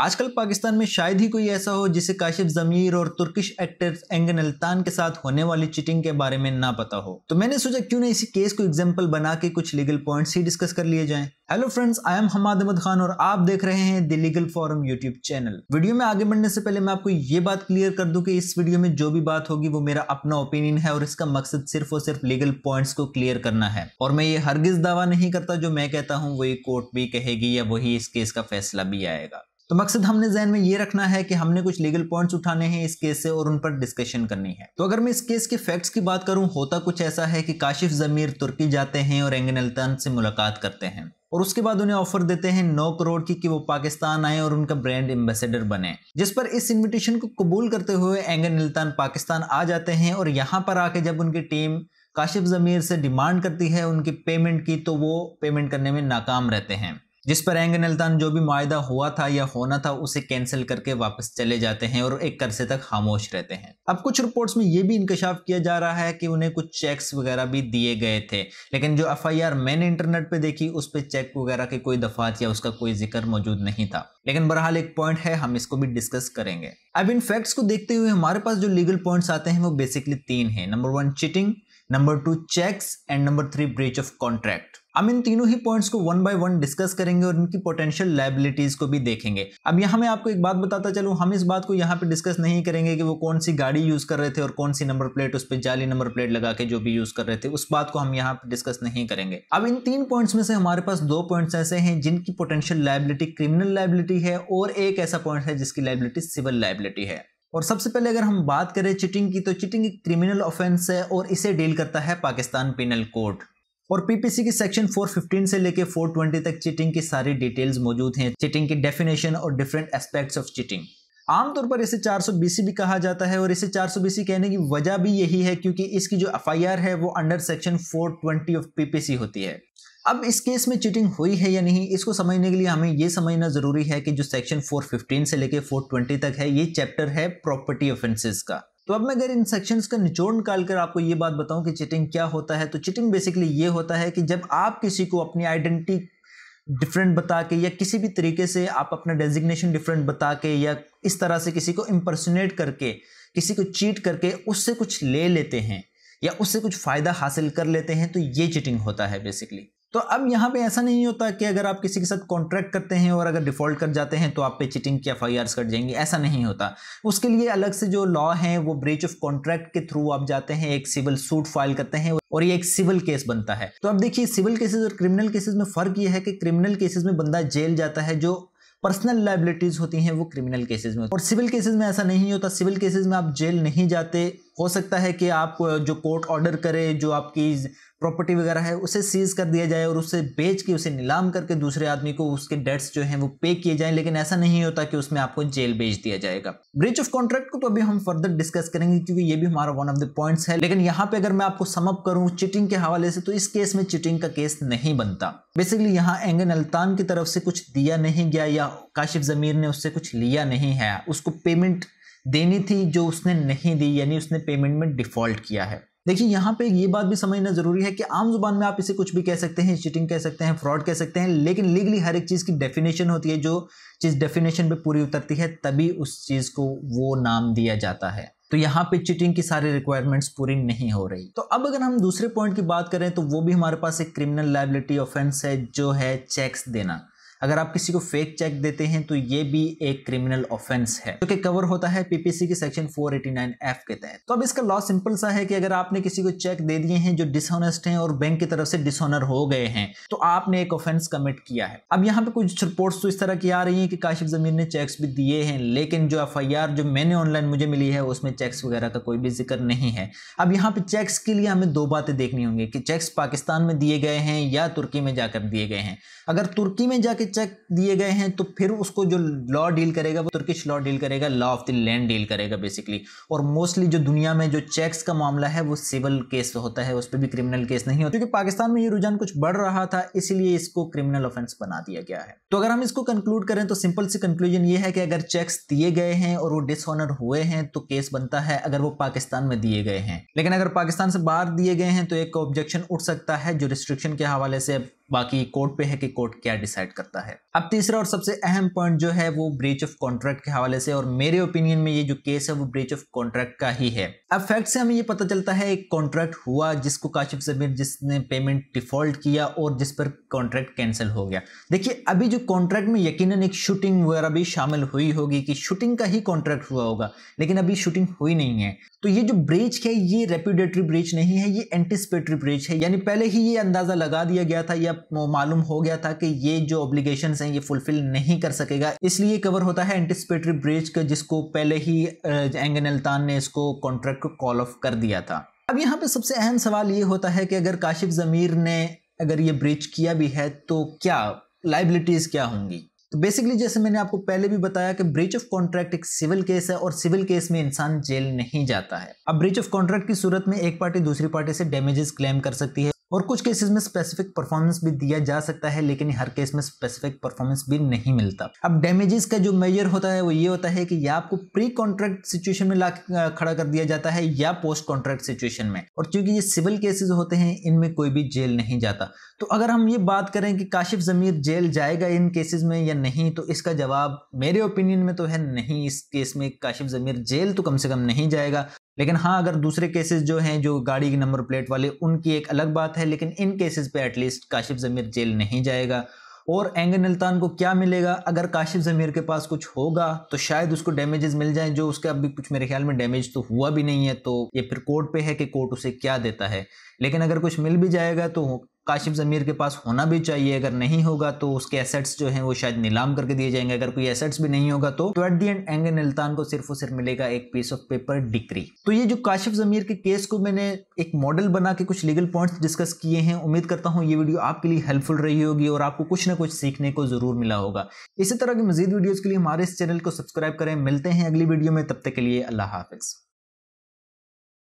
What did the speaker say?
आजकल पाकिस्तान में शायद ही कोई ऐसा हो जिसे काशिफ जमीर और तुर्किश एक्टर एंगन अल्तान के साथ होने वाली चिटिंग के बारे में ना पता हो तो मैंने सोचा क्यों ना इसी केस को एग्जांपल बना के कुछ लीगल पॉइंट्स ही डिस्कस कर लिए जाएं hello friends I am Hamad Ahmad Khan और आप देख रहे हैं the legal forum YouTube channel video में आगे बढ़ने से पहले मैं आपको ये बात क्लियर कर दूं कि इस वीडियो में जो भी बात होगी वो मेरा अपना ओपिनियन है और इसका मकसद सिर्फ और सिर्फ लीगल पॉइंट्स को क्लियर करना है और मैं ये हरगिज दावा नहीं करता जो मैं कहता हूँ वही कोर्ट भी कहेगी या वही इस केस का फैसला भी आएगा तो मकसद हमने जहन में ये रखना है कि हमने कुछ लीगल पॉइंट्स उठाने हैं इस केस से और उन पर डिस्कशन करनी है तो अगर मैं इस केस के फैक्ट्स की बात करूं होता कुछ ऐसा है कि काशिफ जमीर तुर्की जाते हैं और एंगन अल्तान से मुलाकात करते हैं और उसके बाद उन्हें ऑफर देते हैं नौ करोड़ की कि वो पाकिस्तान आए और उनका ब्रांड एम्बेसडर बने जिस पर इस इन्विटेशन को कबूल करते हुए एंगन अल्तान पाकिस्तान आ जाते हैं और यहाँ पर आके जब उनकी टीम काशिफ जमीर से डिमांड करती है उनकी पेमेंट की तो वो पेमेंट करने में नाकाम रहते हैं जिस पर एंग नल्तान जो भी माहा हुआ था या होना था उसे कैंसिल करके वापस चले जाते हैं और एक अरसे तक खामोश रहते हैं अब कुछ रिपोर्ट्स में यह भी इंकशाफ किया जा रहा है कि उन्हें कुछ चेक्स वगैरह भी दिए गए थे लेकिन जो एफ मैंने इंटरनेट पर देखी उस पर चेक वगैरह के कोई दफात या उसका कोई जिक्र मौजूद नहीं था लेकिन बहरहाल एक पॉइंट है हम इसको भी डिस्कस करेंगे अब इन फैक्ट्स को देखते हुए हमारे पास जो लीगल पॉइंट्स आते हैं वो बेसिकली तीन है number one cheating number two checks and number three breach of contract हम इन तीनों ही पॉइंट्स को वन बाय वन डिस्कस करेंगे और इनकी पोटेंशियल लाइबिलिटीज को भी देखेंगे अब यहाँ मैं आपको एक बात बताता चलूँ हम इस बात को यहाँ पे डिस्कस नहीं करेंगे कि वो कौन सी गाड़ी यूज कर रहे थे और कौन सी नंबर प्लेट उस पर जाली नंबर प्लेट लगा के जो भी यूज कर रहे थे उस बात को हम यहाँ पे डिस्कस नहीं करेंगे अब इन तीन पॉइंट्स में से हमारे पास दो पॉइंट्स ऐसे हैं जिनकी पोटेंशियल लाइबिलिटी क्रिमिनल लाइबिलिटी है और एक ऐसा पॉइंट है जिसकी लाइबिलिटी सिविल लाइबिलिटी है और सबसे पहले अगर हम बात करें चिटिंग की तो चिटिंग एक क्रिमिनल ऑफेंस है और इसे डील करता है पाकिस्तान पिनल कोड और पीपीसी की सेक्शन 415 से लेके 420 तक चीटिंग की सारी डिटेल्स मौजूद हैं चीटिंग की डेफिनेशन और डिफरेंट एस्पेक्ट्स ऑफ चीटिंग आमतौर पर इसे 400 बीसी भी कहा जाता है और इसे 400 बीसी कहने की वजह भी यही है क्योंकि इसकी जो एफ है वो अंडर सेक्शन 420 ऑफ पीपीसी होती है अब इस केस में चीटिंग हुई है या नहीं इसको समझने के लिए हमें ये समझना ज़रूरी है कि जो सेक्शन 415 से लेके 420 तक है ये चैप्टर है प्रॉपर्टी ऑफेंसेस का तो अब मैं अगर इन सेक्शंस का निचोड़ निकाल कर आपको ये बात बताऊं कि चिटिंग क्या होता है तो चिटिंग बेसिकली ये होता है कि जब आप किसी को अपनी आइडेंटिटी डिफरेंट बता के या किसी भी तरीके से आप अपना डेजिग्नेशन डिफरेंट बता के या इस तरह से किसी को इम्पर्सनेट करके किसी को चीट करके उससे कुछ ले लेते हैं या उससे कुछ फ़ायदा हासिल कर लेते हैं तो ये चिटिंग होता है बेसिकली तो अब यहाँ पे ऐसा नहीं होता कि अगर आप किसी के साथ कॉन्ट्रैक्ट करते हैं और अगर डिफ़ॉल्ट कर जाते हैं तो आप पे चिटिंग की एफ आई आर कट जाएंगी ऐसा नहीं होता उसके लिए अलग से जो लॉ है वो ब्रीच ऑफ कॉन्ट्रैक्ट के थ्रू आप जाते हैं एक सिविल सूट फाइल करते हैं और ये एक सिविल केस बनता है तो अब देखिए सिविल केसेज और क्रिमिनल केसेज में फ़र्क ये है कि क्रिमिनल केसेज में बंदा जेल जाता है जो पर्सनल लाइबिलिटीज़ होती हैं वो क्रिमिनल केसेज में और सिविल केसेज में ऐसा नहीं होता सिविल केसेज में आप जेल नहीं जाते हो सकता है कि आप जो कोर्ट ऑर्डर करे जो आपकी प्रॉपर्टी वगैरह है उसे सीज कर दिया जाए और उसे बेच के उसे नीलाम करके दूसरे आदमी को उसके डेट्स जो हैं वो पे किए जाएं लेकिन ऐसा नहीं होता कि उसमें आपको जेल भेज दिया जाएगा ब्रिच ऑफ कॉन्ट्रैक्ट को तो अभी हम फर्दर डिस्कस करेंगे क्योंकि ये भी हमारा वन ऑफ द पॉइंट्स है लेकिन यहाँ पे अगर मैं आपको समअप करूँ चिटिंग के हवाले से तो इस केस में चिटिंग का केस नहीं बनता बेसिकली यहाँ एंगन अल्तान की तरफ से कुछ दिया नहीं गया या काशिफ जमीर ने उससे कुछ लिया नहीं है उसको पेमेंट देनी थी जो उसने नहीं दी यानी उसने पेमेंट में डिफॉल्ट किया है देखिए यहाँ पे ये बात भी समझना जरूरी है कि आम जुबान में आप इसे कुछ भी कह सकते हैं चीटिंग कह सकते हैं फ्रॉड कह सकते हैं लेकिन लीगली हर एक चीज़ की डेफिनेशन होती है जो चीज़ डेफिनेशन पे पूरी उतरती है तभी उस चीज़ को वो नाम दिया जाता है तो यहाँ पे चीटिंग की सारी रिक्वायरमेंट्स पूरी नहीं हो रही तो अब अगर हम दूसरे पॉइंट की बात करें तो वो भी हमारे पास एक क्रिमिनल लाइबिलिटी ऑफेंस है जो है चेक्स देना अगर आप किसी को फेक चेक देते हैं तो ये भी एक क्रिमिनल ऑफेंस है जो कि कवर होता है पीपीसी के सेक्शन 489 एफ के तहत तो अब इसका लॉ सिंपल सा है कि अगर आपने किसी को चेक दे दिए हैं जो डिसऑनेस्ट हैं और बैंक की तरफ से डिसऑनर हो गए हैं तो आपने एक ऑफेंस कमिट किया है अब यहाँ पे कुछ रिपोर्ट्स तो इस तरह की आ रही है कि काशिफ जमीन ने चेक्स भी दिए हैं लेकिन जो एफ जो मैंने ऑनलाइन मुझे मिली है उसमें चेक्स वगैरह का कोई भी जिक्र नहीं है अब यहाँ पे चेक्स के लिए हमें दो बातें देखनी होंगी कि चेक्स पाकिस्तान में दिए गए हैं या तुर्की में जाकर दिए गए हैं अगर तुर्की में जाकर चेक दिए गए हैं तो फिर उसको जो लॉ डील करेगा वो तुर्किश लॉ डील करेगा law of the land deal करेगा बेसिकली और मोस्टली जो दुनिया में जो चेक्स का मामला है वो सिविल केस होता है उस पर भी क्रिमिनल केस नहीं होता क्योंकि पाकिस्तान में ये रुझान कुछ बढ़ रहा था इसलिए इसको क्रिमिनल ऑफेंस बना दिया गया है तो अगर हम इसको कंक्लूड करें तो सिंपल सी कंक्लूजन ये है कि अगर चेक्स दिए गए हैं और वो डिसऑनर हुए हैं तो केस बनता है अगर वो पाकिस्तान में दिए गए हैं लेकिन अगर पाकिस्तान से बाहर दिए गए हैं तो एक ऑब्जेक्शन उठ सकता है जो रिस्ट्रिक्शन के हवाले से बाकी कोर्ट पे है कि कोर्ट क्या डिसाइड करता है अब तीसरा और सबसे अहम पॉइंट जो है वो ब्रीच ऑफ कॉन्ट्रैक्ट के हवाले से और मेरे ओपिनियन में ये जो केस है वो ब्रीच ऑफ कॉन्ट्रैक्ट का ही है अब फैक्ट से हमें ये पता चलता है एक कॉन्ट्रैक्ट हुआ जिसको काशिफ जमीर जिसने पेमेंट डिफॉल्ट किया और जिस पर कॉन्ट्रैक्ट कैंसिल हो गया देखिए अभी जो कॉन्ट्रैक्ट में यकीन एक शूटिंग वगैरह भी शामिल हुई होगी कि शूटिंग का ही कॉन्ट्रैक्ट हुआ होगा लेकिन अभी शूटिंग हुई नहीं है तो ये जो ब्रीच है ये रेप्यूडेटरी ब्रीच नहीं है ये एंटिसिपेटरी ब्रीच है यानी पहले ही ये अंदाजा लगा दिया गया था या जब मालूम हो गया था कि ये जो ऑब्लिगेशन हैं ये फुलफिल नहीं कर सकेगा इसलिए कवर होता है एंटिसिपेटरी ब्रिज का जिसको पहले ही एंग नल्तान ने इसको कॉन्ट्रैक्ट को कॉल ऑफ कर दिया था अब यहाँ पे सबसे अहम सवाल ये होता है कि अगर काशिफ ज़मीर ने अगर ये ब्रिज किया भी है तो क्या लाइबिलिटीज़ क्या होंगी तो बेसिकली जैसे मैंने आपको पहले भी बताया कि ब्रिज ऑफ कॉन्ट्रैक्ट एक सिविल केस है और सिविल केस में इंसान जेल नहीं जाता है अब ब्रिज ऑफ कॉन्ट्रैक्ट की सूरत में एक पार्टी दूसरी पार्टी से डैमेजेस क्लेम कर सकती है और कुछ केसेस में स्पेसिफिक परफॉर्मेंस भी दिया जा सकता है लेकिन हर केस में स्पेसिफिक परफॉर्मेंस भी नहीं मिलता अब डैमेजेस का जो मेजर होता है वो ये होता है कि या आपको प्री कॉन्ट्रैक्ट सिचुएशन में ला खड़ा कर दिया जाता है या पोस्ट कॉन्ट्रैक्ट सिचुएशन में और चूंकि ये सिविल केसेज होते हैं इनमें कोई भी जेल नहीं जाता तो अगर हम ये बात करें कि काशिफ जमीर जेल जाएगा इन केसेज में या नहीं तो इसका जवाब मेरे ओपिनियन में तो है नहीं इस केस में काशिफ जमीर जेल तो कम से कम नहीं जाएगा लेकिन हाँ अगर दूसरे केसेस जो हैं जो गाड़ी के नंबर प्लेट वाले उनकी एक अलग बात है लेकिन इन केसेस पे एटलीस्ट काशिफ ज़मीर जेल नहीं जाएगा और एंगन अल्तान को क्या मिलेगा अगर काशिफ ज़मीर के पास कुछ होगा तो शायद उसको डैमेजेस मिल जाएं जो उसके अभी कुछ मेरे ख्याल में डैमेज तो हुआ भी नहीं है तो ये फिर कोर्ट पे है कि कोर्ट उसे क्या देता है लेकिन अगर कुछ मिल भी जाएगा तो काशिफ ज़मीर के पास होना भी चाहिए अगर नहीं होगा तो उसके एसेट्स जो हैं वो शायद नीलाम करके दिए जाएंगे अगर कोई एसेट्स भी नहीं होगा तो एट दी एंड एंग अल्तान को सिर्फ और सिर्फ मिलेगा एक पीस ऑफ पेपर डिक्री तो ये जो काशिफ ज़मीर के केस को मैंने एक मॉडल बना के कुछ लीगल पॉइंट्स डिस्कस किए हैं उम्मीद करता हूँ ये वीडियो आपके लिए हेल्पफुल रही होगी और आपको कुछ ना कुछ सीखने को ज़रूर मिला होगा इसी तरह की मजीद वीडियोज़ के लिए हमारे इस चैनल को सब्सक्राइब करें मिलते हैं अगली वीडियो में तब तक के लिए अल्लाह हाफिज़